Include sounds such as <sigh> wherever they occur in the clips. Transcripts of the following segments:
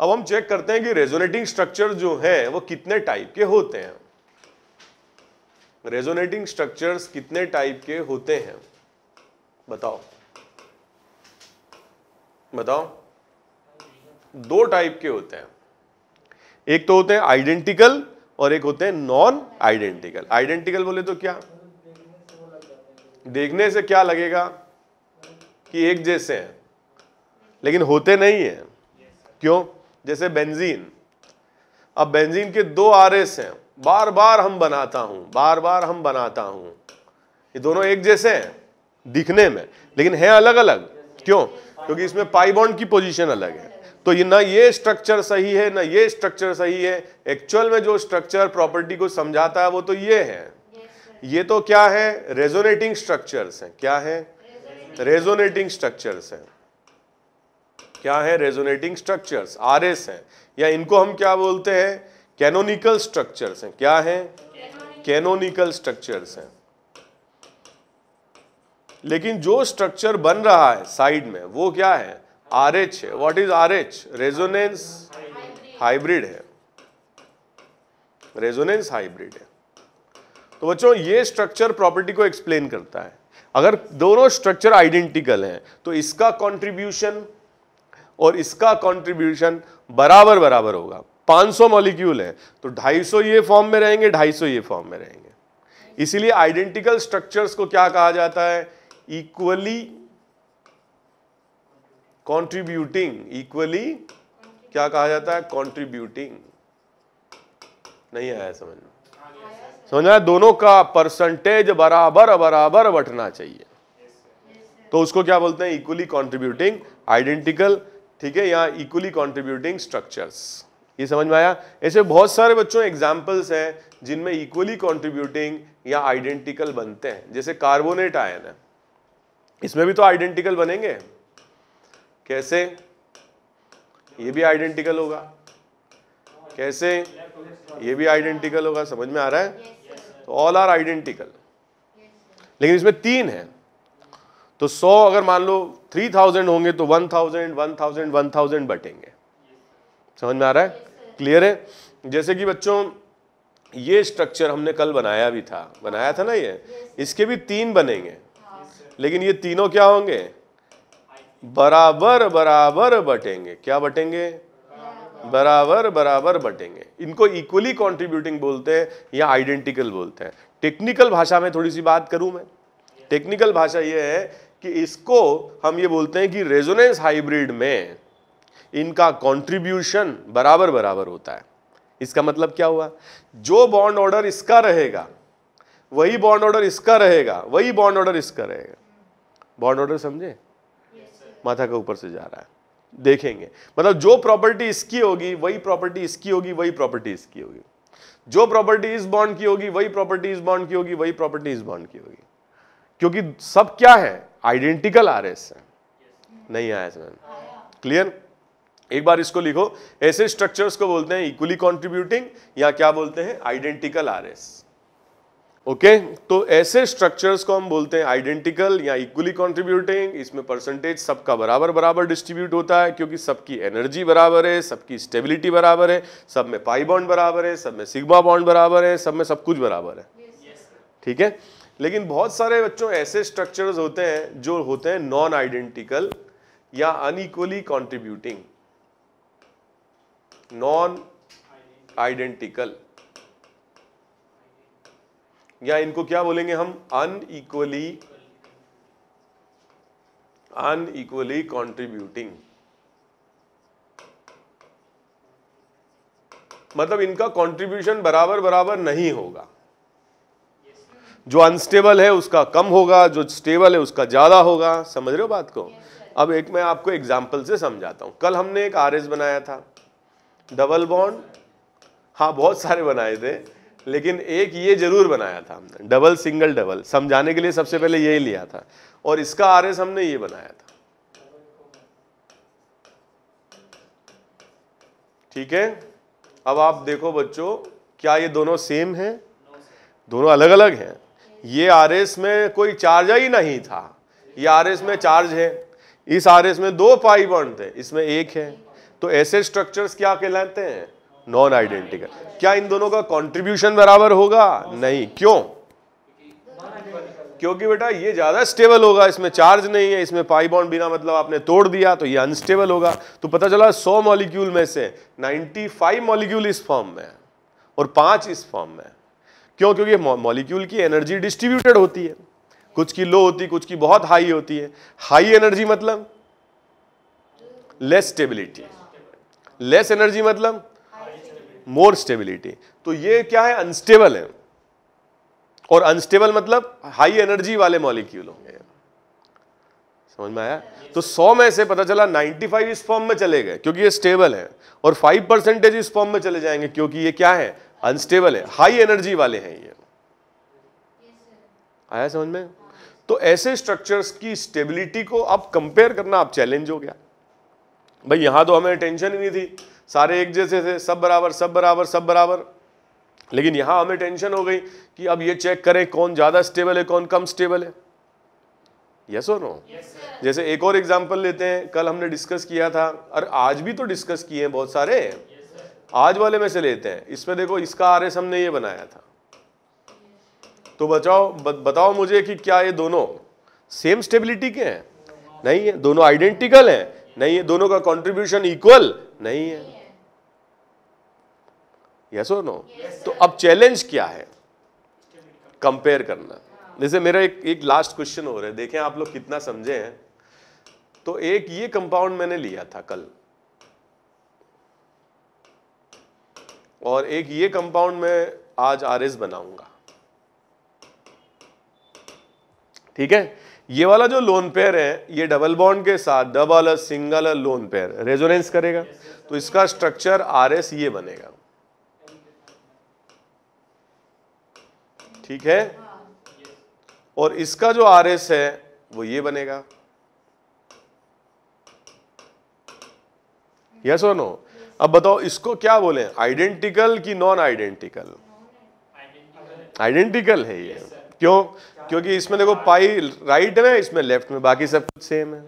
अब हम चेक करते हैं कि रेजोनेटिंग स्ट्रक्चर जो है वो कितने टाइप के होते हैं रेजोनेटिंग स्ट्रक्चर्स कितने टाइप के होते हैं बताओ बताओ दो टाइप के होते हैं एक तो होते हैं आइडेंटिकल और एक होते हैं नॉन आइडेंटिकल आइडेंटिकल बोले तो क्या देखने से क्या लगेगा कि एक जैसे हैं लेकिन होते नहीं हैं क्यों जैसे बेंजीन अब बेंजीन के दो आर एस हैं बार बार हम बनाता हूं बार बार हम बनाता हूं ये दोनों एक जैसे हैं दिखने में लेकिन है अलग अलग क्यों क्योंकि इसमें पाइबॉन्ड की पोजीशन अलग है तो ये ना ये स्ट्रक्चर सही है ना ये स्ट्रक्चर सही है एक्चुअल में जो स्ट्रक्चर प्रॉपर्टी को समझाता है वो तो ये है ये तो क्या है रेजोनेटिंग स्ट्रक्चर्स हैं क्या है रेजोनेटिंग स्ट्रक्चर्स हैं क्या है रेजोनेटिंग स्ट्रक्चर्स आर एस है या इनको हम क्या बोलते हैं कैनोनिकल स्ट्रक्चर्स हैं क्या है कैनोनिकल स्ट्रक्चर्स हैं लेकिन जो स्ट्रक्चर बन रहा है साइड में वो क्या है आर एच है what is R H resonance hybrid है रेजोनेंस हाइब्रिड है तो बच्चों ये स्ट्रक्चर प्रॉपर्टी को एक्सप्लेन करता है अगर दोनों स्ट्रक्चर आइडेंटिकल हैं तो इसका कंट्रीब्यूशन और इसका कॉन्ट्रीब्यूशन बराबर बराबर होगा 500 मॉलिक्यूल है तो 250 ये फॉर्म में रहेंगे 250 ये फॉर्म में रहेंगे इसीलिए आइडेंटिकल स्ट्रक्चर्स को क्या कहा जाता है इक्वली कॉन्ट्रीब्यूटिंग इक्वली क्या कहा जाता है कॉन्ट्रीब्यूटिंग नहीं आया समझ में समझ में दोनों का परसेंटेज बराबर बराबर बटना चाहिए तो उसको क्या बोलते हैं इक्वली कॉन्ट्रीब्यूटिंग आइडेंटिकल ठीक है या इक्वली कॉन्ट्रीब्यूटिंग स्ट्रक्चर्स ये समझ में आया ऐसे बहुत सारे बच्चों एग्जाम्पल्स हैं जिनमें इक्वली कॉन्ट्रीब्यूटिंग या आइडेंटिकल बनते हैं जैसे कार्बोनेट आयन है इसमें भी तो आइडेंटिकल बनेंगे कैसे ये भी आइडेंटिकल होगा कैसे ये भी आइडेंटिकल होगा समझ में आ रहा है तो ऑल आर आइडेंटिकल लेकिन इसमें तीन है तो 100 अगर मान लो 3000 होंगे तो 1000 1000 1000 बटेंगे समझ में आ रहा है क्लियर है जैसे कि बच्चों ये स्ट्रक्चर हमने कल बनाया भी था बनाया था ना ये इसके भी तीन बनेंगे लेकिन ये तीनों क्या होंगे बराबर बराबर बटेंगे क्या बटेंगे बराबर बराबर बटेंगे इनको इक्वली कंट्रीब्यूटिंग बोलते हैं या आइडेंटिकल बोलते हैं टेक्निकल भाषा में थोड़ी सी बात करूं मैं टेक्निकल भाषा ये है कि इसको हम ये बोलते हैं कि रेजोनेंस हाइब्रिड में इनका कंट्रीब्यूशन बराबर बराबर होता है इसका मतलब क्या हुआ जो बॉन्ड ऑर्डर इसका रहेगा वही बॉन्ड ऑर्डर इसका रहेगा वही बॉन्ड ऑर्डर इसका रहेगा बॉन्ड ऑर्डर समझे माथा के ऊपर से जा रहा है देखेंगे मतलब जो प्रॉपर्टी इसकी होगी वही प्रॉपर्टी इसकी होगी वही प्रॉपर्टी इसकी होगी जो प्रॉपर्टी इस बॉन्ड की होगी वही प्रॉपर्टी इस बॉन्ड की होगी वही प्रॉपर्टी इस बॉन्ड की होगी क्योंकि सब क्या है आइडेंटिकल आ रहे इससे नहीं आया इसमें क्लियर एक बार इसको लिखो ऐसे स्ट्रक्चर्स को बोलते हैं इक्वली कंट्रीब्यूटिंग या क्या बोलते हैं आइडेंटिकल आर ओके तो ऐसे स्ट्रक्चर्स को हम बोलते हैं आइडेंटिकल या इक्वली कंट्रीब्यूटिंग इसमें परसेंटेज सबका बराबर बराबर डिस्ट्रीब्यूट होता है क्योंकि सबकी एनर्जी बराबर है सबकी स्टेबिलिटी बराबर है सब में पाई बॉन्ड बराबर है सब में सिग्मा बॉन्ड बराबर है सब में सब कुछ बराबर है ठीक है लेकिन बहुत सारे बच्चों ऐसे स्ट्रक्चर्स होते हैं जो होते हैं नॉन आइडेंटिकल या अनइक्वली कंट्रीब्यूटिंग नॉन आइडेंटिकल या इनको क्या बोलेंगे हम अनइक्वली अनइक्वली कंट्रीब्यूटिंग मतलब इनका कंट्रीब्यूशन बराबर बराबर नहीं होगा जो अनस्टेबल है उसका कम होगा जो स्टेबल है उसका ज़्यादा होगा समझ रहे हो बात को अब एक मैं आपको एग्जाम्पल से समझाता हूँ कल हमने एक आर बनाया था डबल बॉन्ड हाँ बहुत सारे बनाए थे लेकिन एक ये जरूर बनाया था हमने डबल सिंगल डबल समझाने के लिए सबसे पहले यही लिया था और इसका आर एस हमने ये बनाया था ठीक है अब आप देखो बच्चों क्या ये दोनों सेम हैं दोनों अलग अलग हैं ये आर में कोई चार्ज ही नहीं था ये आर में चार्ज है इस आर में दो पाई बॉन्ड थे इसमें एक है तो ऐसे स्ट्रक्चर्स क्या कहलाते हैं नॉन आइडेंटिकल क्या इन दोनों का कंट्रीब्यूशन बराबर होगा नहीं क्यों क्योंकि बेटा ये ज़्यादा स्टेबल होगा इसमें चार्ज नहीं है इसमें पाई बॉन्ड बिना मतलब आपने तोड़ दिया तो ये अनस्टेबल होगा तो पता चला 100 मॉलिक्यूल में से 95 मॉलिक्यूल इस फॉर्म में और पांच इस फॉर्म में क्यों क्योंकि मॉलिक्यूल की एनर्जी डिस्ट्रीब्यूटेड होती है कुछ की लो होती है कुछ की बहुत हाई होती है हाई एनर्जी मतलब लेस स्टेबिलिटी लेस एनर्जी मतलब मोर स्टेबिलिटी तो ये क्या है अनस्टेबल है और अनस्टेबल मतलब हाई एनर्जी वाले मॉलिक्यूल होंगे समझ में आया तो 100 में से पता चला 95 इस फॉर्म में चले गए क्योंकि ये स्टेबल है और 5 परसेंटेज इस फॉर्म में चले जाएंगे क्योंकि ये क्या है अनस्टेबल है हाई एनर्जी वाले हैं ये आया समझ में तो ऐसे स्ट्रक्चर्स की स्टेबिलिटी को आप कंपेयर करना आप चैलेंज हो गया भाई यहां तो हमें टेंशन ही नहीं थी सारे एक जैसे थे सब बराबर सब बराबर सब बराबर लेकिन यहां हमें टेंशन हो गई कि अब ये चेक करें कौन ज़्यादा स्टेबल है कौन कम स्टेबल है यस और नो जैसे एक और एग्जांपल लेते हैं कल हमने डिस्कस किया था और आज भी तो डिस्कस किए हैं बहुत सारे आज वाले में से लेते हैं इसमें देखो इसका आर एस हमने ये बनाया था तो बचाओ ब, बताओ मुझे कि क्या ये दोनों सेम स्टेबिलिटी के हैं नहीं है दोनों आइडेंटिकल हैं नहीं है दोनों का कंट्रीब्यूशन इक्वल नहीं है यस और नो तो अब चैलेंज क्या है कंपेयर करना जैसे मेरा एक एक लास्ट क्वेश्चन हो रहा है देखें आप लोग कितना समझे हैं तो एक ये कंपाउंड मैंने लिया था कल और एक ये कंपाउंड में आज आर एस बनाऊंगा ठीक है ये वाला जो लोन पेयर है ये डबल बॉन्ड के साथ double single lone pair resonance करेगा तो इसका स्ट्रक्चर आर एस ये बनेगा ठीक है और इसका जो आर एस है वो ये बनेगा यस और नो अब बताओ इसको क्या बोले आइडेंटिकल की नॉन आइडेंटिकल आइडेंटिकल है ये क्यों क्योंकि इसमें देखो पाई राइट में इसमें लेफ्ट में बाकी सब कुछ सेम है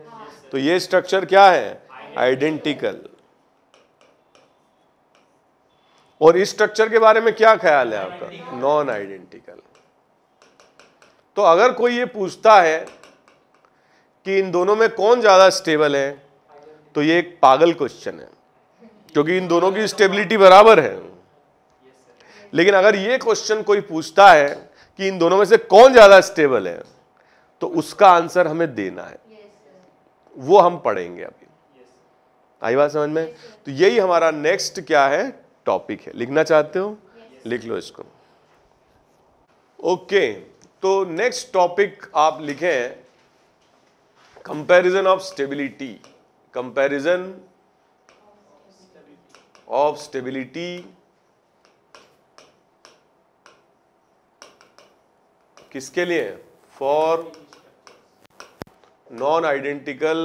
तो ये स्ट्रक्चर क्या है आइडेंटिकल और इस स्ट्रक्चर के बारे में क्या ख्याल है आपका नॉन आइडेंटिकल तो अगर कोई ये पूछता है कि इन दोनों में कौन ज़्यादा स्टेबल है तो ये एक पागल क्वेश्चन है क्योंकि इन दोनों की स्टेबिलिटी बराबर है लेकिन अगर ये क्वेश्चन कोई पूछता है कि इन दोनों में से कौन ज़्यादा स्टेबल है तो उसका आंसर हमें देना है वो हम पढ़ेंगे अभी आई बात समझ में तो यही हमारा नेक्स्ट क्या है टॉपिक है लिखना चाहते हो लिख लो इसको ओके तो नेक्स्ट टॉपिक आप लिखें comparison of stability comparison of stability किसके लिए for non identical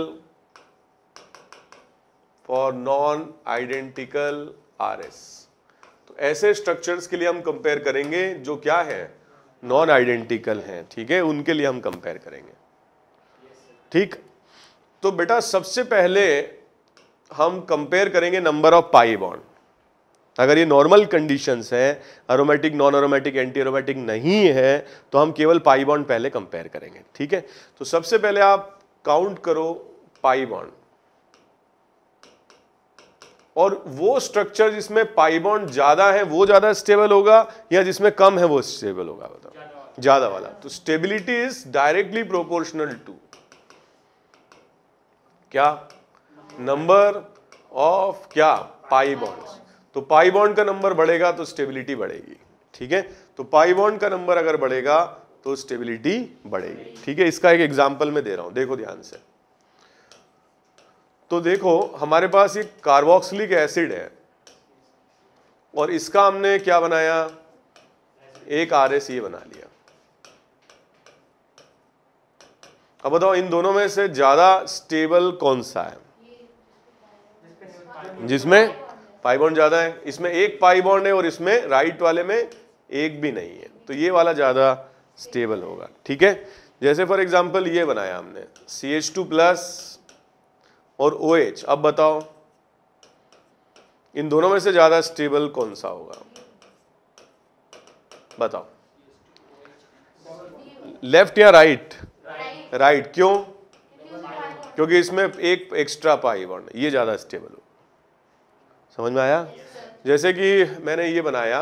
for non identical R S तो ऐसे स्ट्रक्चर्स के लिए हम कंपेयर करेंगे जो क्या है नॉन आइडेंटिकल है ठीक है उनके लिए हम कंपेयर करेंगे ठीक तो बेटा सबसे पहले हम कंपेयर करेंगे नंबर ऑफ पाई बॉन्ड अगर ये नॉर्मल कंडीशंस हैं aromatic non aromatic anti aromatic नहीं है तो हम केवल पाई बॉन्ड पहले कंपेयर करेंगे ठीक है तो सबसे पहले आप काउंट करो पाई बॉन्ड और वो स्ट्रक्चर जिसमें पाई बॉन्ड ज़्यादा है वो ज़्यादा स्टेबल होगा या जिसमें कम है वो स्टेबल होगा बताओ ज़्यादा वाला तो stability is directly proportional to क्या नंबर ऑफ क्या पाई बॉन्ड्स तो पाई बॉन्ड का नंबर बढ़ेगा तो स्टेबिलिटी बढ़ेगी ठीक है तो पाई बॉन्ड का नंबर अगर बढ़ेगा तो स्टेबिलिटी बढ़ेगी ठीक है इसका एक एग्जाम्पल मैं दे रहा हूं देखो ध्यान से तो देखो हमारे पास ये कार्बोक्सिलिक एसिड है और इसका हमने क्या बनाया एक आर एस ये बना लिया अब बताओ इन दोनों में से ज्यादा स्टेबल कौन सा है जिसमें पाई बॉन्ड ज़्यादा है इसमें एक पाई बॉन्ड है और इसमें राइट वाले में एक भी नहीं है तो ये वाला ज़्यादा स्टेबल होगा ठीक है जैसे फॉर एग्जाम्पल ये बनाया हमने सी एच टू प्लस और ओ OH, एच अब बताओ इन दोनों में से ज़्यादा स्टेबल कौन सा होगा बताओ लेफ्ट या राइट राइट क्यों क्योंकि इसमें एक एक्स्ट्रा पाई बॉन्ड ये ज़्यादा स्टेबल होगा समझ में आया जैसे कि मैंने ये बनाया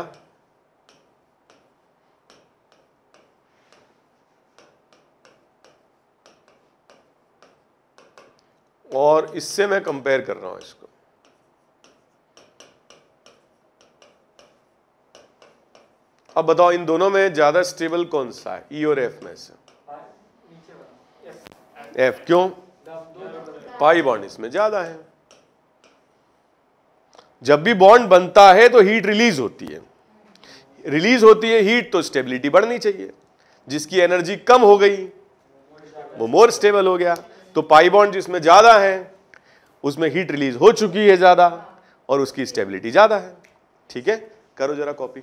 और इससे मैं कंपेयर कर रहा हूं इसको अब बताओ इन दोनों में ज्यादा स्टेबल कौन सा है ई e और एफ में से एफ क्यों पाई बॉन्ड इसमें ज्यादा है जब भी बॉन्ड बनता है तो हीट रिलीज होती है रिलीज होती है हीट तो स्टेबिलिटी बढ़नी चाहिए जिसकी एनर्जी कम हो गई वो मोर स्टेबल हो गया तो पाई बॉन्ड जिसमें ज़्यादा है उसमें हीट रिलीज हो चुकी है ज़्यादा और उसकी स्टेबिलिटी ज़्यादा है ठीक है करो जरा कॉपी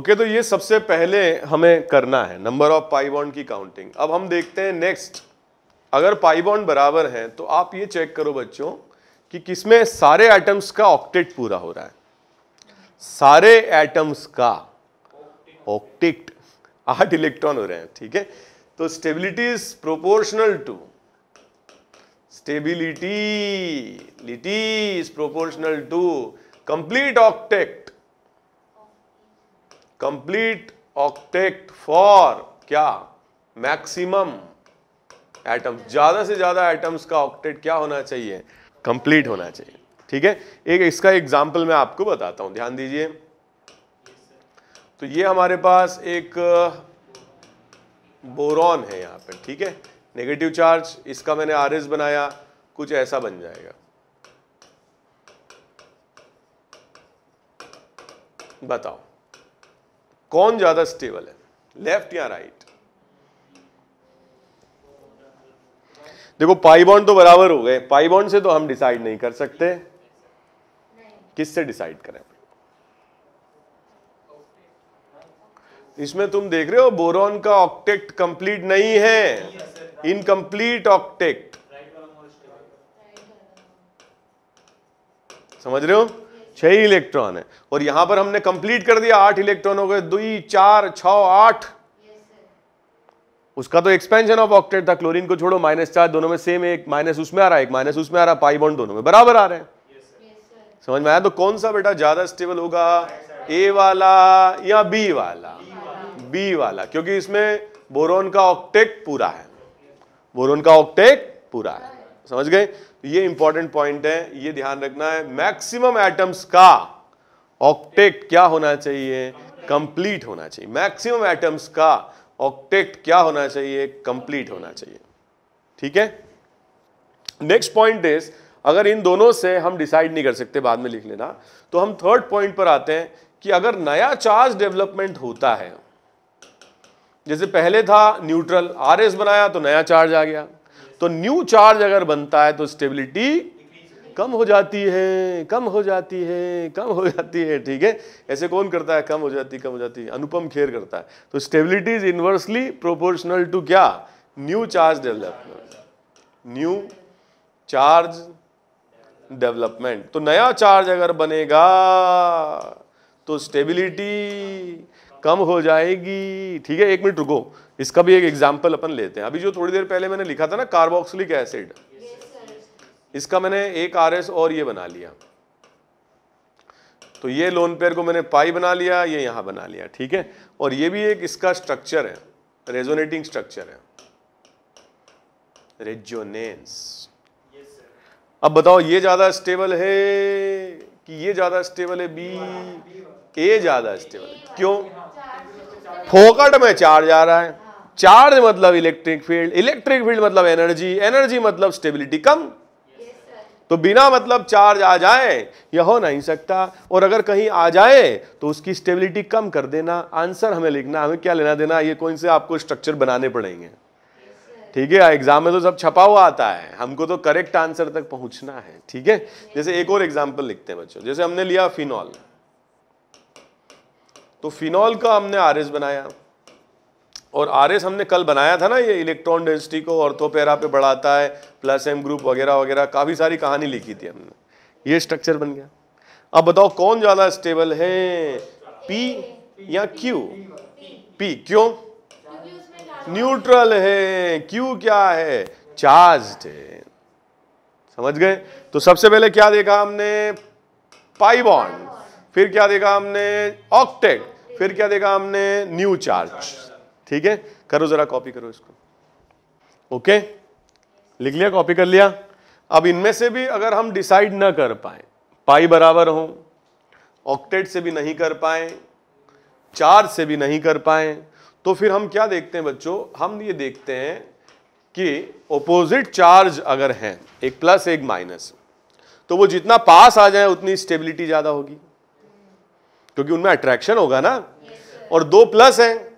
ओके तो ये सबसे पहले हमें करना है नंबर ऑफ पाई बॉन्ड की काउंटिंग अब हम देखते हैं नेक्स्ट अगर पाई बॉन्ड बराबर है तो आप ये चेक करो बच्चों कि किसमें सारे एटम्स का ऑक्टेट पूरा हो रहा है सारे एटम्स का ऑक्टेट आठ इलेक्ट्रॉन हो रहे हैं ठीक है तो stability is proportional to stability लिटी is proportional to complete octet complete octet for क्या मैक्सिमम एटम्स ज्यादा से ज्यादा एटम्स का ऑक्टेट क्या होना चाहिए कंप्लीट होना चाहिए ठीक है एक इसका एग्जाम्पल मैं आपको बताता हूं ध्यान दीजिए तो ये हमारे पास एक बोरॉन है यहाँ पे ठीक है नेगेटिव चार्ज इसका मैंने आर बनाया कुछ ऐसा बन जाएगा बताओ कौन ज़्यादा स्टेबल है लेफ्ट या राइट देखो पाई बॉन्ड तो बराबर हो गए पाई बॉन्ड से तो हम डिसाइड नहीं कर सकते किससे डिसाइड करें इसमें तुम देख रहे हो बोरॉन का ऑक्टेक्ट कंप्लीट नहीं है इनकम्प्लीट ऑक्टेक्ट समझ रहे हो छह इलेक्ट्रॉन है और यहां पर हमने कंप्लीट कर दिया आठ इलेक्ट्रॉन हो गए दुई चार छ आठ उसका तो एक्सपेंशन ऑफ ऑक्टेट था क्लोरीन को छोड़ो माइनस चार दोनों में सेम एक माइनस उसमें आ रहा है एक माइनस उसमें आ रहा है पाई बॉन्ड दोनों में बराबर आ रहे हैं yes, समझ में आया तो कौन सा बेटा ज्यादा स्टेबल होगा ए वाला या बी वाला बी वाला क्योंकि इसमें बोरोन का ऑक्टेट पूरा है बोरोन का ऑक्टेट पूरा है समझ गए तो ये इंपॉर्टेंट पॉइंट है ये ध्यान रखना है मैक्सिमम एटम्स का ऑक्टेट क्या होना चाहिए कंप्लीट होना चाहिए मैक्सिमम एटम्स का ऑक्टेक्ट क्या होना चाहिए कंप्लीट होना चाहिए ठीक है नेक्स्ट पॉइंट इज अगर इन दोनों से हम डिसाइड नहीं कर सकते बाद में लिख लेना तो हम थर्ड पॉइंट पर आते हैं कि अगर नया चार्ज डेवलपमेंट होता है जैसे पहले था न्यूट्रल आर एस बनाया तो नया चार्ज आ गया तो न्यू चार्ज अगर बनता है तो स्टेबिलिटी कम हो जाती है कम हो जाती है कम हो जाती है ठीक है ऐसे कौन करता है कम हो जाती कम हो जाती है अनुपम खेर करता है तो stability is inversely proportional to क्या new charge development new charge development तो नया चार्ज अगर बनेगा तो स्टेबिलिटी कम हो जाएगी ठीक है एक मिनट रुको इसका भी एक एग्जाम्पल अपन लेते हैं अभी जो थोड़ी देर पहले मैंने लिखा था ना कार्बोक्सिलिक एसिड इसका मैंने एक आर एस और ये बना लिया तो ये लोन पेयर को मैंने पाई बना लिया ये यहाँ बना लिया ठीक है और ये भी एक इसका स्ट्रक्चर है रेजोनेटिंग स्ट्रक्चर है रेजोनेंस अब बताओ ये ज़्यादा स्टेबल है कि ये ज़्यादा स्टेबल है बी ए ज़्यादा स्टेबल है क्यों फोकट में चार्ज आ रहा है चार्ज हाँ। मतलब इलेक्ट्रिक फील्ड इलेक्ट्रिक फील्ड मतलब एनर्जी एनर्जी मतलब स्टेबिलिटी कम तो बिना मतलब चार्ज आ जाए यह हो नहीं सकता और अगर कहीं आ जाए तो उसकी स्टेबिलिटी कम कर देना आंसर हमें लिखना हमें क्या लेना देना ये कौन से आपको स्ट्रक्चर बनाने पड़ेंगे ठीक है एग्जाम में तो सब छपा हुआ आता है हमको तो करेक्ट आंसर तक पहुंचना है ठीक है जैसे एक और एग्जाम्पल लिखते हैं बच्चों जैसे हमने लिया फिनॉल तो फिनॉल का हमने आर बनाया और आर एस हमने कल बनाया था ना ये इलेक्ट्रॉन डेंसिटी को ऑर्थोपेरा पे बढ़ाता है प्लस एम ग्रुप वगैरह वगैरह काफ़ी सारी कहानी लिखी थी हमने ये स्ट्रक्चर बन गया अब बताओ कौन ज़्यादा स्टेबल है पी या क्यू पी क्यों न्यूट्रल है क्यू क्या है चार्ज है समझ गए तो सबसे पहले क्या देखा हमने पाई बॉन्ड फिर क्या देखा हमने ऑक्टेट फिर क्या देखा हमने न्यू चार्ज ठीक है करो ज़रा कॉपी करो इसको ओके लिख लिया कॉपी कर लिया अब इनमें से भी अगर हम डिसाइड ना कर पाए पाई बराबर हो ऑक्टेट से भी नहीं कर पाए चार से भी नहीं कर पाए तो फिर हम क्या देखते हैं बच्चों हम ये देखते हैं कि ओपोजिट चार्ज अगर है एक प्लस एक माइनस तो वो जितना पास आ जाए उतनी स्टेबिलिटी ज़्यादा होगी क्योंकि उनमें अट्रैक्शन होगा ना और दो प्लस हैं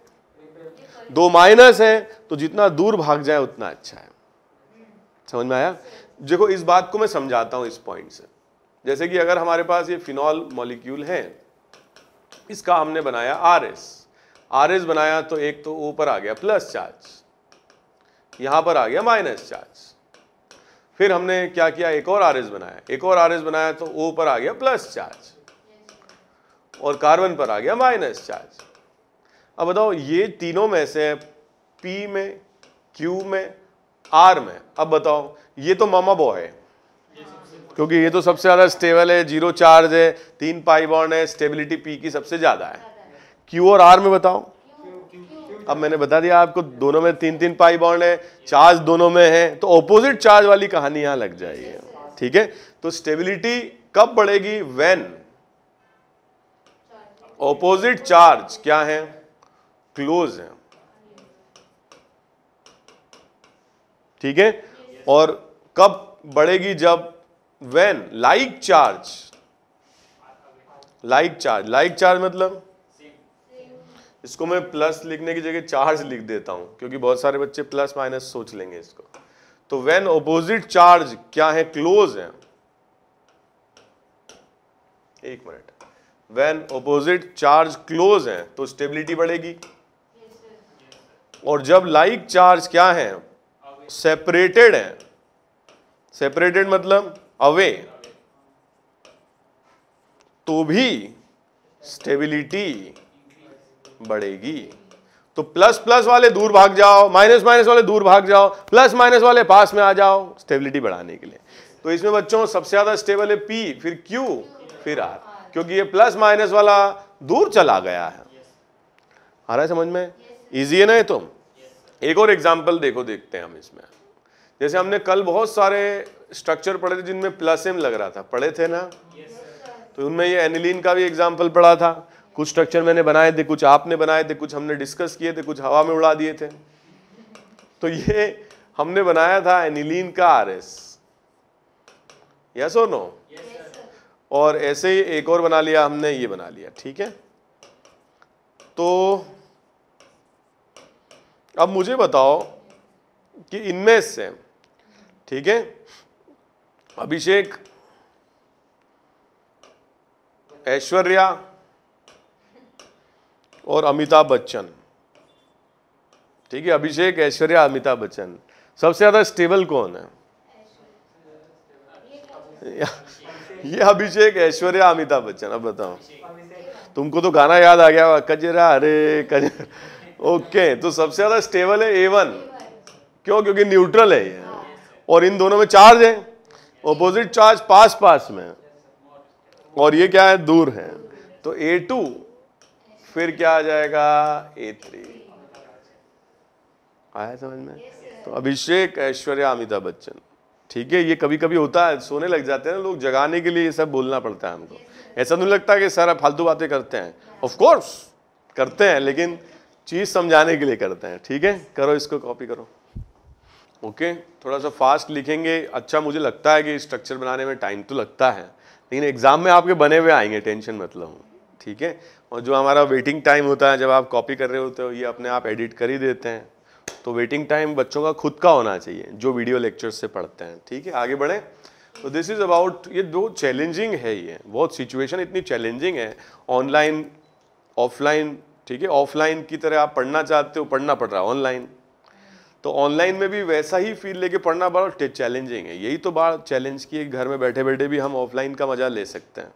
दो माइनस है तो जितना दूर भाग जाए उतना अच्छा है समझ में आया देखो इस बात को मैं समझाता हूं इस पॉइंट से जैसे कि अगर हमारे पास ये फिनॉल मॉलिक्यूल है इसका हमने बनाया आर एस आर एस बनाया तो एक तो ऊपर आ गया प्लस चार्ज यहां पर आ गया माइनस चार्ज फिर हमने क्या किया एक और आर एस बनाया एक और आर एस बनाया तो ओ पर आ गया प्लस चार्ज और कार्बन पर आ गया माइनस चार्ज अब बताओ ये तीनों में से पी में क्यू में आर में अब बताओ ये तो मामा बॉय है क्योंकि ये तो सबसे ज़्यादा स्टेबल है जीरो चार्ज है तीन पाई बॉन्ड है स्टेबिलिटी पी की सबसे ज़्यादा है क्यू और आर में बताओ अब मैंने बता दिया आपको दोनों में तीन तीन पाई बॉन्ड है चार्ज दोनों में है तो ऑपोजिट चार्ज वाली कहानी यहां लग जाएगी ठीक है तो स्टेबिलिटी कब बढ़ेगी वेन ऑपोजिट चार्ज क्या है क्लोज है ठीक है और कब बढ़ेगी जब when like charge like charge like charge मतलब इसको मैं प्लस लिखने की जगह चार्ज लिख देता हूं क्योंकि बहुत सारे बच्चे प्लस माइनस सोच लेंगे इसको तो वेन ओपोजिट चार्ज क्या है क्लोज है एक minute when opposite charge close है तो स्टेबिलिटी बढ़ेगी और जब लाइक चार्ज क्या है सेपरेटेड है सेपरेटेड मतलब अवे तो भी स्टेबिलिटी बढ़ेगी तो प्लस प्लस वाले दूर भाग जाओ माइनस माइनस वाले दूर भाग जाओ प्लस माइनस वाले पास में आ जाओ स्टेबिलिटी बढ़ाने के लिए तो इसमें बच्चों सबसे ज्यादा स्टेबल है पी फिर क्यू फिर आर क्योंकि ये प्लस माइनस वाला दूर चला गया है आ रहा है समझ में ईजी है ना ये तो एक और एग्जाम्पल देखो देखते हैं हम इसमें जैसे हमने कल बहुत सारे स्ट्रक्चर पढ़े थे जिनमें प्लसम लग रहा था पढ़े थे ना तो उनमें ये एनिलीन का भी एग्जाम्पल पढ़ा था कुछ स्ट्रक्चर मैंने बनाए थे कुछ आपने बनाए थे कुछ हमने डिस्कस किए थे कुछ हवा में उड़ा दिए थे तो ये हमने बनाया था एनिलीन का आर एस यस और नो और ऐसे ही एक और बना लिया हमने ये बना लिया ठीक है तो अब मुझे बताओ कि इनमें से ठीक है अभिषेक ऐश्वर्या और अमिताभ बच्चन ठीक है अभिषेक ऐश्वर्या अमिताभ बच्चन सबसे ज़्यादा स्टेबल कौन है ये अभिषेक ऐश्वर्या अमिताभ बच्चन अब बताओ तुमको तो गाना याद आ गया कजरा अरे कजरा ओके तो सबसे ज्यादा स्टेबल है ए वन क्यों क्योंकि न्यूट्रल है ये और इन दोनों में चार्ज है ऑपोजिट चार्ज पास पास में और ये क्या है दूर है तो ए टू फिर क्या आ जाएगा ए थ्री आया समझ में तो अभिषेक ऐश्वर्या अमिताभ बच्चन ठीक है ये कभी कभी होता है सोने लग जाते हैं ना लोग जगाने के लिए ये सब बोलना पड़ता है हमको ऐसा तो नहीं लगता कि सर फालतू बातें करते हैं ऑफ कोर्स करते हैं लेकिन चीज समझाने के लिए करते हैं ठीक है करो इसको कॉपी करो ओके थोड़ा सा फास्ट लिखेंगे अच्छा मुझे लगता है कि स्ट्रक्चर बनाने में टाइम तो लगता है लेकिन एग्जाम में आपके बने हुए आएंगे टेंशन मतलब हूँ ठीक है और जो हमारा वेटिंग टाइम होता है जब आप कॉपी कर रहे होते हो ये अपने आप एडिट कर ही देते हैं तो वेटिंग टाइम बच्चों का खुद का होना चाहिए जो वीडियो लेक्चर से पढ़ते हैं ठीक है आगे बढ़ें तो दिस इज़ अबाउट ये दो चैलेंजिंग है ये बहुत सिचुएशन इतनी चैलेंजिंग है ऑनलाइन ऑफलाइन ठीक है ऑफलाइन की तरह आप पढ़ना चाहते हो पढ़ना पड़ रहा है ऑनलाइन तो ऑनलाइन में भी वैसा ही फील लेके पढ़ना बड़ा चैलेंजिंग है यही तो बात चैलेंज की घर में बैठे बैठे भी हम ऑफलाइन का मज़ा ले सकते हैं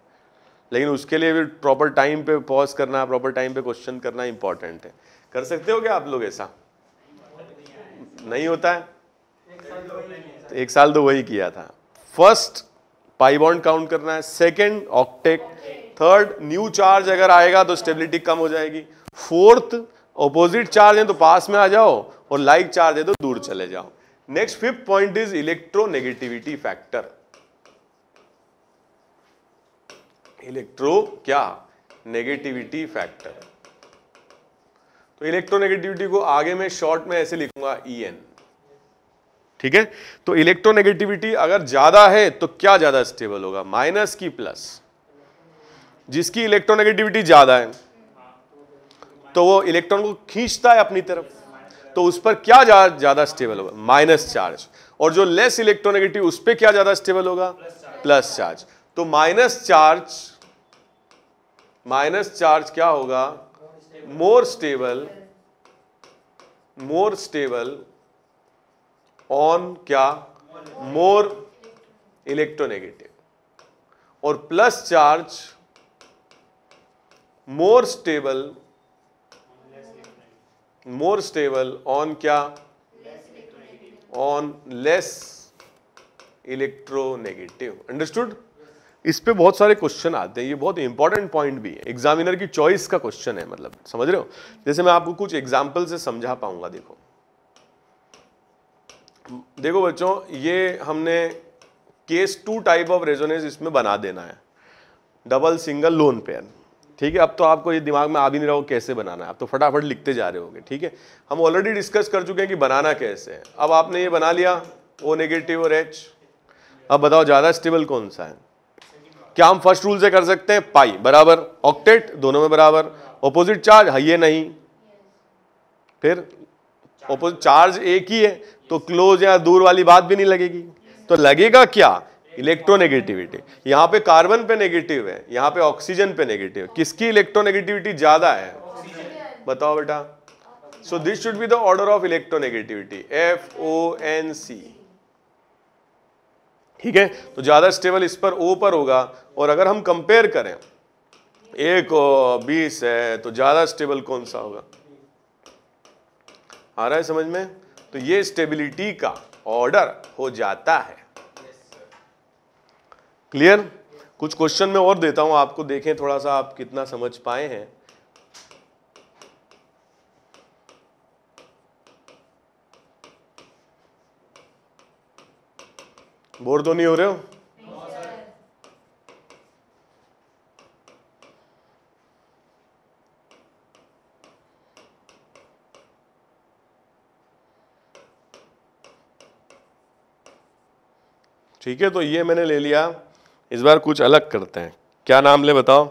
लेकिन उसके लिए भी प्रॉपर टाइम पे पॉज करना प्रॉपर टाइम पे क्वेश्चन करना इंपॉर्टेंट है कर सकते हो क्या आप लोग ऐसा नहीं होता है तो एक साल तो वही किया था फर्स्ट पाइबॉन्ड काउंट करना है second octet third new charge अगर आएगा तो स्टेबिलिटी कम हो जाएगी फोर्थ ऑपोजिट चार्ज है तो पास में आ जाओ और लाइक चार्ज है तो दूर चले जाओ next fifth point is electronegativity factor electro क्या नेगेटिविटी फैक्टर तो इलेक्ट्रोनेगेटिविटी को आगे मैं शॉर्ट में ऐसे लिखूंगा ई e एन ठीक है तो इलेक्ट्रोनेगेटिविटी अगर ज्यादा है तो क्या ज्यादा स्टेबल होगा माइनस की प्लस जिसकी इलेक्ट्रोनेगेटिविटी ज्यादा है तो वो इलेक्ट्रॉन को खींचता है अपनी तरफ तो उस पर क्या ज़्यादा स्टेबल होगा माइनस चार्ज और जो लेस इलेक्ट्रोनेगेटिव उस पर क्या ज़्यादा स्टेबल होगा प्लस चार्ज तो माइनस चार्ज माइनस चार्ज क्या होगा more stable more stable on क्या मोर इलेक्ट्रोनेगेटिव और plus charge more stable more stable on क्या ऑन लेस इलेक्ट्रोनेगेटिव अंडरस्टूड इस पे बहुत सारे क्वेश्चन आते हैं ये बहुत इंपॉर्टेंट पॉइंट भी है एग्जामिनर की चॉइस का क्वेश्चन है मतलब समझ रहे हो जैसे मैं आपको कुछ एग्जाम्पल से समझा पाऊंगा देखो देखो बच्चों ये हमने case two type of resonance इसमें बना देना है डबल सिंगल लोन पेयर ठीक है अब तो आपको ये दिमाग में आ भी नहीं रहा हो कैसे बनाना है आप तो फटाफट लिखते जा रहे होगे ठीक है हम ऑलरेडी डिस्कस कर चुके हैं कि बनाना कैसे है अब आपने ये बना लिया ओ नेगेटिव और एच अब बताओ ज़्यादा स्टेबल कौन सा है क्या हम फर्स्ट रूल से कर सकते हैं पाई बराबर ऑक्टेट दोनों में बराबर ऑपोजिट चार्ज है ये नहीं फिर ऑपोजिट चार्ज एक ही है तो क्लोज या दूर वाली बात भी नहीं लगेगी तो लगेगा क्या इलेक्ट्रोनेगेटिविटी यहाँ पे कार्बन पे नेगेटिव है यहाँ पे ऑक्सीजन पे नेगेटिव है किसकी इलेक्ट्रोनेगेटिविटी ज़्यादा है बताओ बेटा so this should be the order of electronegativity F O N C ठीक है तो ज़्यादा स्टेबल इस पर ओ पर होगा और अगर हम कंपेयर करें एक बीस है तो ज़्यादा स्टेबल कौन सा होगा आ रहा है समझ में तो ये स्टेबिलिटी का ऑर्डर हो जाता है क्लियर कुछ क्वेश्चन मैं और देता हूं आपको देखें थोड़ा सा आप कितना समझ पाए हैं बोर तो नहीं हो रहे हो ठीक है तो ये मैंने ले लिया इस बार कुछ अलग करते हैं क्या नाम ले बताओ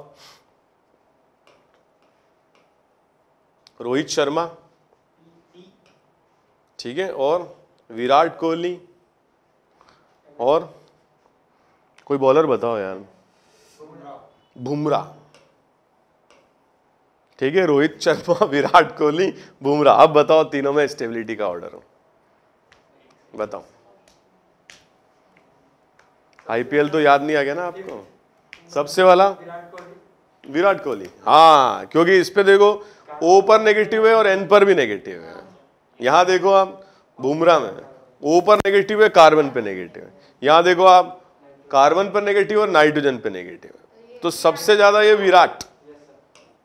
रोहित शर्मा ठीक है और विराट कोहली और कोई बॉलर बताओ यार बुमराह ठीक है रोहित शर्मा <laughs> विराट कोहली बुमराह अब बताओ तीनों में स्टेबिलिटी का ऑर्डर हो बताओ आईपीएल तो याद नहीं आ गया ना आपको सबसे वाला विराट कोहली हाँ क्योंकि इस पे देखो ओ पर नेगेटिव है और एन पर भी नेगेटिव है यहाँ देखो आप बुमराह में ओ पर नेगेटिव है कार्बन पे नेगेटिव है यहाँ देखो आप कार्बन पर नेगेटिव और नाइट्रोजन पे नेगेटिव है तो सबसे ज़्यादा ये विराट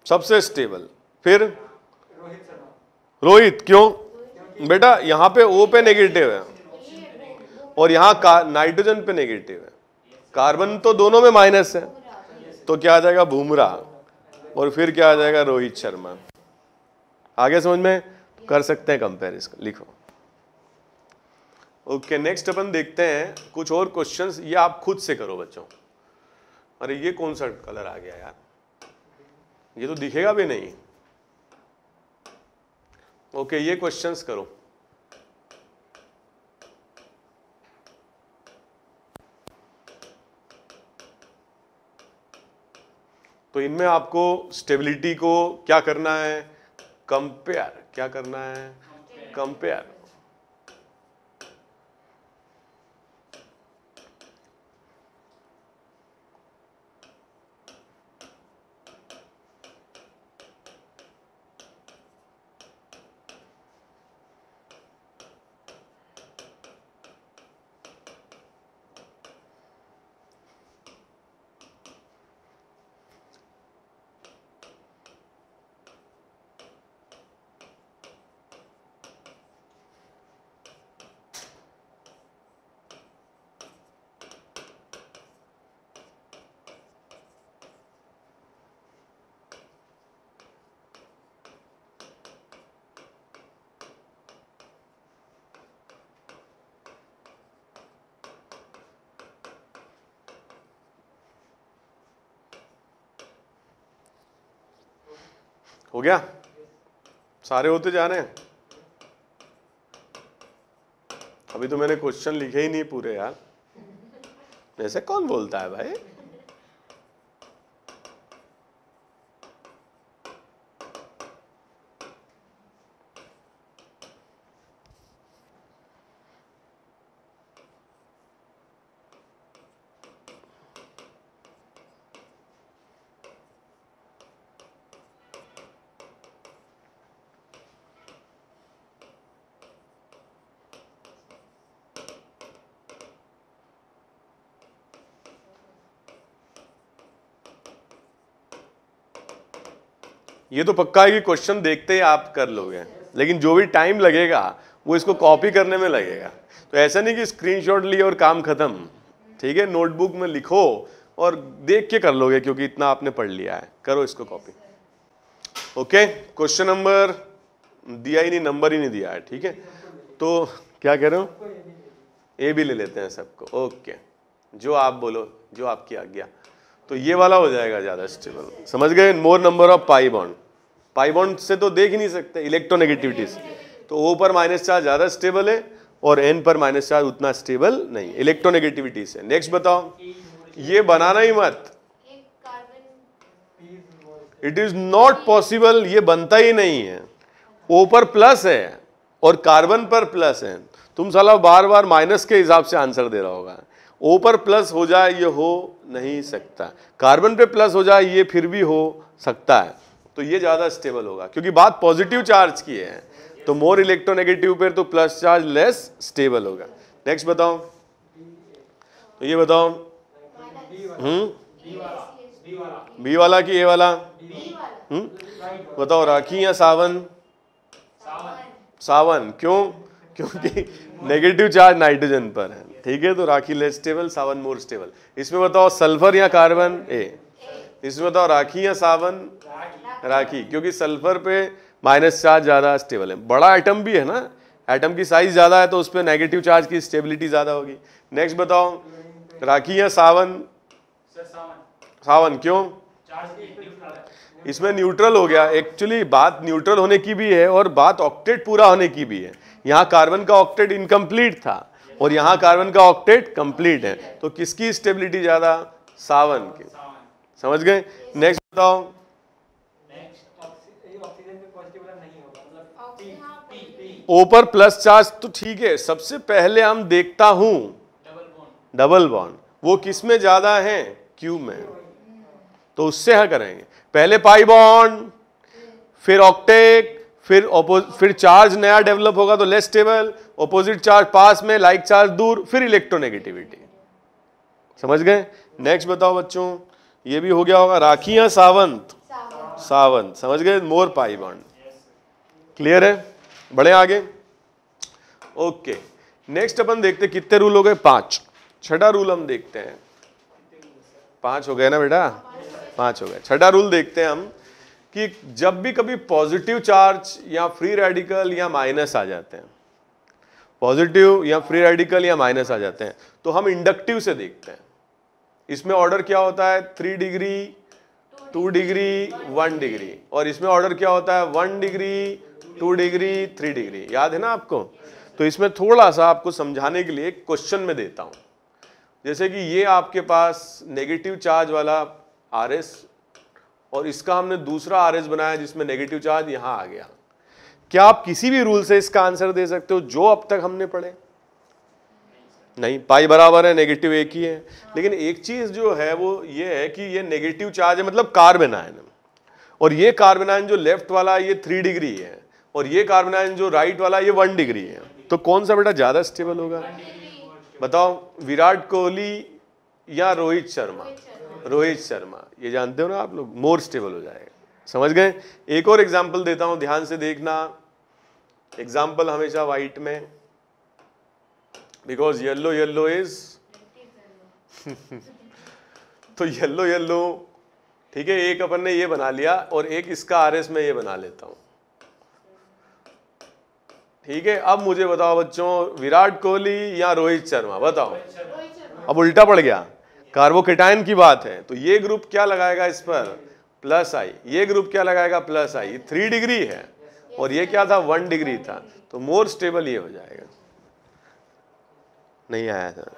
सबसे स्टेबल फिर रोहित क्यों बेटा यहाँ पे ओ पे नेगेटिव है और यहां नाइट्रोजन पे नेगेटिव है कार्बन तो दोनों में माइनस है तो क्या आ जाएगा भूमरा और फिर क्या आ जाएगा रोहित शर्मा आगे समझ में तो कर सकते हैं कंपेयर लिखो ओके नेक्स्ट अपन देखते हैं कुछ और क्वेश्चंस ये आप खुद से करो बच्चों अरे ये कौन सा कलर आ गया यार ये तो दिखेगा भी नहीं ओके ये क्वेश्चंस करो तो इनमें आपको स्टेबिलिटी को क्या करना है कंपेयर क्या करना है कंपेयर हो गया सारे होते जा रहे हैं अभी तो मैंने क्वेश्चन लिखे ही नहीं पूरे यार ऐसे कौन बोलता है भाई ये तो पक्का है कि क्वेश्चन देखते ही आप कर लोगे लेकिन जो भी टाइम लगेगा वो इसको कॉपी करने में लगेगा तो ऐसा नहीं कि स्क्रीनशॉट लिए और काम खत्म ठीक है नोटबुक में लिखो और देख के कर लोगे क्योंकि इतना आपने पढ़ लिया है करो इसको कॉपी ओके क्वेश्चन नंबर दिया ही नहीं नंबर ही नहीं दिया है ठीक है तो क्या कह रहे हो ए भी ले लेते हैं सबको ओके जो आप बोलो जो आपकी आज्ञा तो ये वाला हो जाएगा ज़्यादा स्टेबल समझ गए more number of pi bond pi bond से तो देख ही नहीं सकते इलेक्ट्रोनेगेटिविटीज तो ओ पर माइनस चार्ज ज़्यादा स्टेबल है और एन पर माइनस चार्ज उतना स्टेबल नहीं इलेक्ट्रोनेगेटिविटी से नेक्स्ट बताओ ये बनाना ही मत इट इज नॉट पॉसिबल ये बनता ही नहीं है ओ पर प्लस है और कार्बन पर प्लस है तुम साला बार बार माइनस के हिसाब से आंसर दे रहा होगा ओ पर प्लस हो जाए ये हो नहीं सकता कार्बन पे प्लस हो जाए ये फिर भी हो सकता है तो ये ज़्यादा स्टेबल होगा क्योंकि बात पॉजिटिव चार्ज की है तो मोर इलेक्ट्रोनेगेटिव पर तो प्लस चार्ज लेस स्टेबल होगा नेक्स्ट बताओ तो ये बताओ हम्म बी वाला कि ए वाला हम्म बताओ राखी या सावन सावन क्यों क्योंकि नेगेटिव चार्ज नाइट्रोजन पर है ठीक है तो Rakhi less stable Sawan more stable इसमें बताओ सल्फर या कार्बन ए इसमें बताओ राखी या सावन राखी, राखी। क्योंकि सल्फर पे माइनस चार्ज ज़्यादा स्टेबल है बड़ा एटम भी है ना एटम की साइज ज़्यादा है तो उस पर नेगेटिव चार्ज की स्टेबिलिटी ज़्यादा होगी नेक्स्ट बताओ राखी या सावन सावन क्यों इसमें न्यूट्रल हो गया एक्चुअली बात न्यूट्रल होने की भी है और बात ऑक्टेट पूरा होने की भी है यहाँ कार्बन का ऑक्टेट इनकम्प्लीट था और यहाँ कार्बन का ऑक्टेट कंप्लीट है तो किसकी स्टेबिलिटी ज़्यादा सावन की समझ गए नेक्स्ट बताओ ऊपर प्लस चार्ज तो ठीक है सबसे पहले हम देखता हूं डबल बॉन्ड वो किस में ज्यादा है क्यू में तो उससे हाँ करेंगे पहले पाई बॉन्ड फिर ऑक्टेक फिर फिर चार्ज नया डेवलप होगा तो लेस स्टेबल ऑपोजिट चार्ज पास में लाइक चार्ज दूर फिर इलेक्ट्रोनेगेटिविटी समझ गए नेक्स्ट बताओ बच्चों ये भी हो गया होगा या सावंत सावंत समझ गए मोर पाई बॉन्ड क्लियर है बड़े आगे ओके नेक्स्ट अपन देखते कितने रूल हो गए पांच छठा रूल हम देखते हैं पांच हो गए ना बेटा पांच हो गए छठा रूल देखते हैं हम कि जब भी कभी पॉजिटिव चार्ज या फ्री रेडिकल या माइनस आ जाते हैं पॉजिटिव या फ्री रेडिकल या माइनस आ जाते हैं तो हम इंडक्टिव से देखते हैं इसमें ऑर्डर क्या होता है three degree two degree one degree और इसमें ऑर्डर क्या होता है one degree two degree three degree याद है ना आपको तो इसमें थोड़ा सा आपको समझाने के लिए क्वेश्चन में देता हूँ जैसे कि ये आपके पास नेगेटिव चार्ज वाला आर और इसका हमने दूसरा आर बनाया जिसमें नेगेटिव चार्ज यहाँ आ गया क्या आप किसी भी रूल से इसका आंसर दे सकते हो जो अब तक हमने पढ़े नहीं पाई बराबर है नेगेटिव एक ही है लेकिन एक चीज़ जो है वो ये है कि ये नेगेटिव चार्ज है मतलब कार्बन आयन और ये कार्बन आयन जो लेफ्ट वाला ये थ्री डिग्री है और ये कार्बन आयन जो राइट वाला ये वन डिग्री है तो कौन सा बेटा ज़्यादा स्टेबल होगा बताओ विराट कोहली या रोहित शर्मा रोहित शर्मा ये जानते हो ना आप लोग मोर स्टेबल हो जाएगा समझ गए एक और एग्जाम्पल देता हूँ ध्यान से देखना एग्जाम्पल हमेशा वाइट में बिकॉज येल्लो येल्लो इज तो येल्लो येल्लो ठीक है एक अपन ने ये बना लिया और एक इसका आर एस में ये बना लेता हूँ ठीक है अब मुझे बताओ बच्चों विराट कोहली या रोहित शर्मा बताओ अब उल्टा पड़ गया कार्बोकेटाइन की बात है तो ये ग्रुप क्या लगाएगा इस पर प्लस आई ये ग्रुप क्या लगाएगा प्लस आई थ्री डिग्री है और ये क्या था वन डिग्री था तो मोर स्टेबल ये हो जाएगा नहीं आया था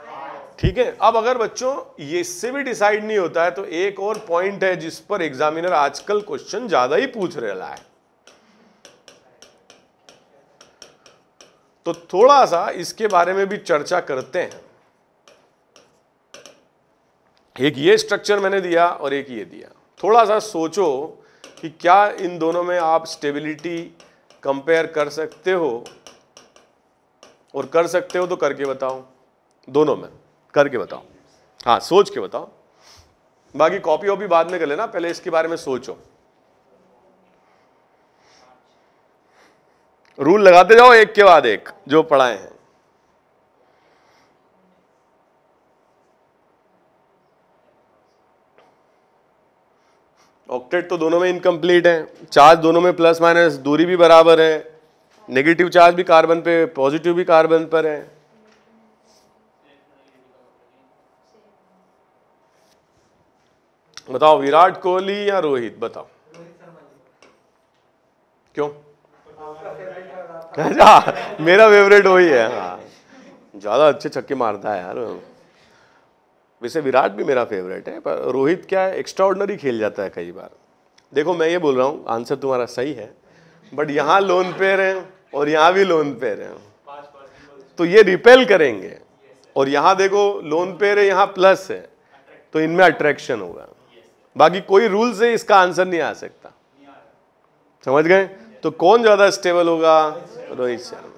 ठीक है अब अगर बच्चों ये इससे भी डिसाइड नहीं होता है तो एक और पॉइंट है जिस पर एग्जामिनर आजकल क्वेश्चन ज्यादा ही पूछ रहा है तो थोड़ा सा इसके बारे में भी चर्चा करते हैं एक ये स्ट्रक्चर मैंने दिया और एक ये दिया थोड़ा सा सोचो कि क्या इन दोनों में आप स्टेबिलिटी कंपेयर कर सकते हो और कर सकते हो तो करके बताओ दोनों में करके बताओ हाँ सोच के बताओ बाकी कॉपी वॉपी बाद में कर लेना पहले इसके बारे में सोचो रूल लगाते जाओ एक के बाद एक जो पढ़ाए हैं ऑक्टेट तो दोनों में इनकम्प्लीट है चार्ज दोनों में प्लस माइनस दूरी भी बराबर है नेगेटिव चार्ज भी कार्बन पे पॉजिटिव भी कार्बन पर है बताओ विराट कोहली या रोहित बताओ क्यों अच्छा मेरा फेवरेट वही है हाँ ज़्यादा अच्छे छक्के मारता है यार वैसे विराट भी मेरा फेवरेट है पर रोहित क्या है एक्स्ट्रॉर्डनरी खेल जाता है कई बार देखो मैं ये बोल रहा हूँ आंसर तुम्हारा सही है बट यहाँ लोन पे रहे और यहाँ भी लोन पे रहे तो ये रिपेल करेंगे और यहाँ देखो लोन पे रहे यहाँ प्लस है तो इनमें अट्रैक्शन होगा बाकी कोई रूल से इसका आंसर नहीं आ सकता समझ गए तो कौन ज्यादा स्टेबल होगा रोहित शर्मा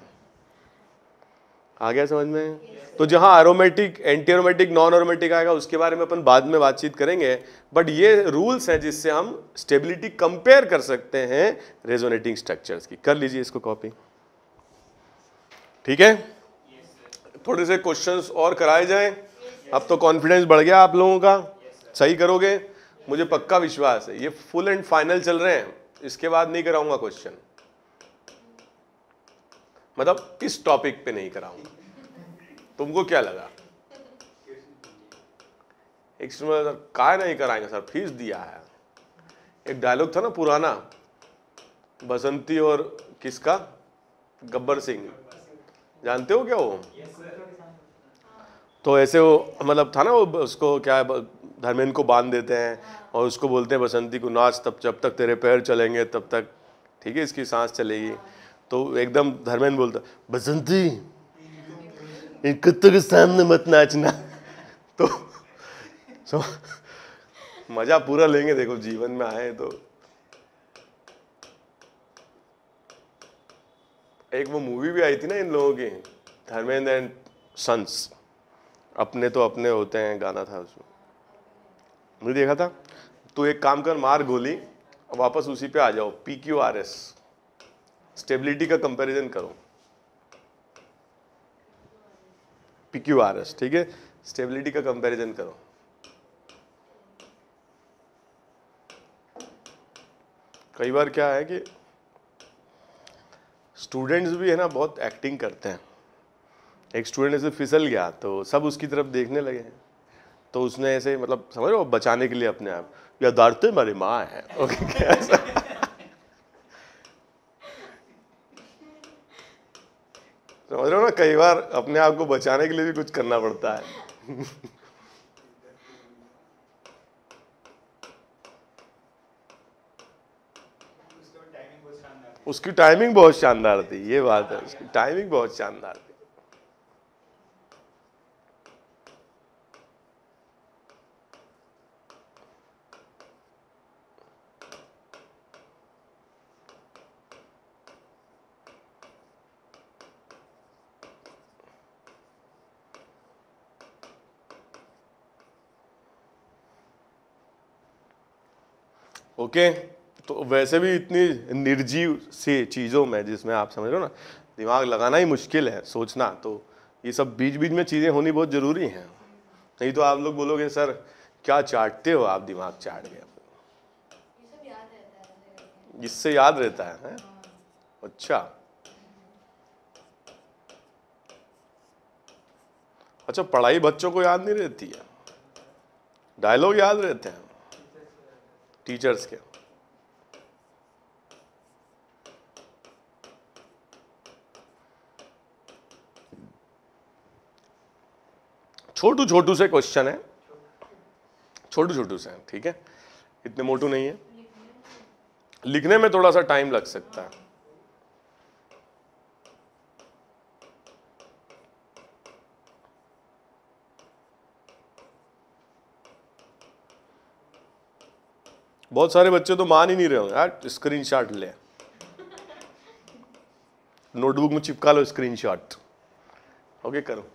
आ गया समझ में तो जहां aromatic anti aromatic non aromatic आएगा उसके बारे में अपन बाद में बातचीत करेंगे बट ये रूल्स हैं जिससे हम स्टेबिलिटी कंपेयर कर सकते हैं रेजोनेटिंग स्ट्रक्चर्स की कर लीजिए इसको कॉपी ठीक है थोड़े से क्वेश्चंस और कराए जाएं अब तो कॉन्फिडेंस बढ़ गया आप लोगों का सही करोगे मुझे पक्का विश्वास है ये फुल एंड फाइनल चल रहे हैं इसके बाद नहीं कराऊंगा क्वेश्चन मतलब इस टॉपिक पे नहीं कराऊंगा तुमको क्या लगा एक मतलब, सर का नहीं कराएंगे सर फीस दिया है एक डायलॉग था ना पुराना बसंती और किसका गब्बर सिंह जानते हो क्या वो तो ऐसे वो मतलब था ना वो उसको क्या धर्मेंद्र को बांध देते हैं और उसको बोलते हैं बसंती को नाच तब जब तक तेरे पैर चलेंगे तब तक ठीक है इसकी सांस चलेगी तो एकदम धर्मेंद्र बोलता बसंती इन कुत्तों के तो सामने मत नाचना <laughs> तो सो तो मज़ा पूरा लेंगे देखो जीवन में आए तो एक वो मूवी भी आई थी ना इन लोगों की धर्मेंद्र एंड सन्स अपने तो अपने होते हैं गाना था उसमें नहीं देखा था तो एक काम कर मार गोली वापस उसी पे आ जाओ P Q R S stability का कंपैरिजन करो पी क्यू आर एस ठीक है स्टेबिलिटी का कंपैरिजन करो कई बार क्या है कि स्टूडेंट्स भी है ना बहुत एक्टिंग करते हैं एक स्टूडेंट ऐसे फिसल गया तो सब उसकी तरफ देखने लगे हैं तो उसने ऐसे मतलब समझ रहे हो बचाने के लिए अपने आप यदार्थी तो मारे माँ है <laughs> समझ रहे हो ना कई बार अपने आप को बचाने के लिए भी कुछ करना पड़ता है उसकी टाइमिंग बहुत शानदार थी ये बात है उसकी टाइमिंग बहुत शानदार ओके तो वैसे भी इतनी निर्जीव से चीज़ों में जिसमें आप समझ रहे हो ना दिमाग लगाना ही मुश्किल है सोचना तो ये सब बीच बीच में चीज़ें होनी बहुत ज़रूरी हैं नहीं तो आप लोग बोलोगे सर क्या चाटते हो आप दिमाग चाट गए इससे याद रहता है, है? अच्छा अच्छा पढ़ाई बच्चों को याद नहीं रहती है डायलॉग याद रहते हैं टीचर्स के छोटू छोटू से क्वेश्चन है छोटू छोटू से ठीक है इतने मोटू नहीं है लिखने में थोड़ा सा टाइम लग सकता है बहुत सारे बच्चे तो मान ही नहीं रहे यार स्क्रीन शॉट ले नोटबुक में चिपका लो स्क्रीन शॉट ओके करो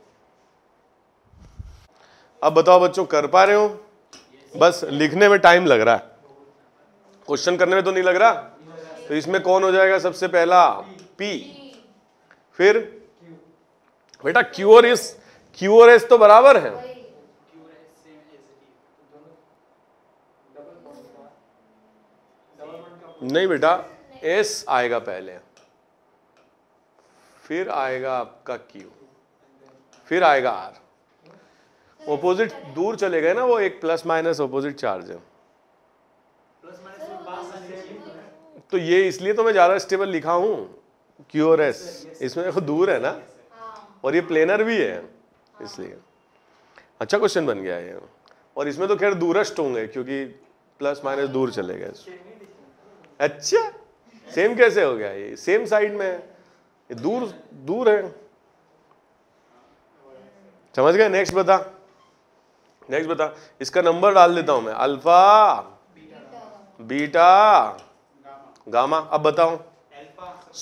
अब बताओ बच्चों कर पा रहे हो बस लिखने में टाइम लग रहा है क्वेश्चन करने में तो नहीं लग रहा तो इसमें कौन हो जाएगा सबसे पहला पी फिर बेटा क्यूर इस क्यूर एस तो बराबर है नहीं बेटा एस आएगा पहले फिर आएगा आपका क्यू फिर आएगा आर ऑपोजिट दूर चले गए ना वो एक प्लस माइनस ऑपोजिट चार्ज है तो ये इसलिए तो मैं ज़्यादा स्टेबल लिखा हूं क्यू और एस इसमें देखो दूर है ना और ये प्लेनर भी है इसलिए अच्छा क्वेश्चन बन गया ये और इसमें तो खैर दूरस्ट होंगे क्योंकि प्लस माइनस दूर चले गए अच्छा सेम कैसे हो गया ये सेम साइड में ये दूर दूर है समझ गए नेक्स्ट बता नेक्स्ट बता इसका नंबर डाल देता हूं मैं अल्फा बीटा गामा अब बताओ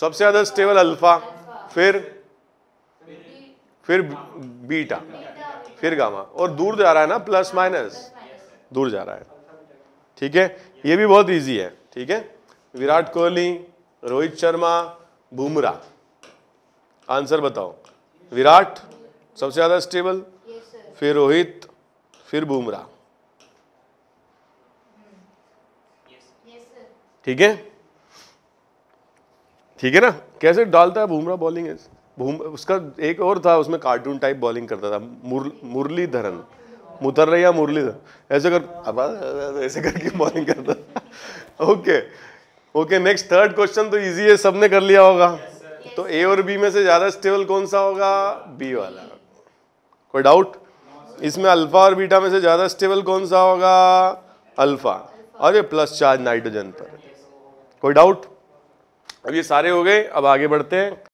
सबसे ज्यादा स्टेबल अल्फा फिर फिर बीटा फिर गामा और दूर जा रहा है ना प्लस माइनस दूर जा रहा है ठीक है ये भी बहुत इजी है ठीक है विराट कोहली रोहित शर्मा बुमराह आंसर बताओ विराट सबसे ज़्यादा स्टेबल फिर रोहित फिर बुमराह ठीक है ठीक है ना कैसे डालता है बुमराह बॉलिंग उसका एक और था उसमें कार्टून टाइप बॉलिंग करता था मुर, मुरलीधरन मुथर्रैया मुरलीधर ऐसे कर अब ऐसे करके बॉलिंग करता okay <laughs> okay next third question तो इजी है सबने कर लिया होगा yes, तो ए और बी में से ज़्यादा स्टेबल कौन सा होगा बी वाला कोई डाउट no, इसमें अल्फा और बीटा में से ज़्यादा स्टेबल कौन सा होगा अल्फा और ये प्लस चार्ज नाइट्रोजन पर कोई डाउट अब ये सारे हो गए अब आगे बढ़ते हैं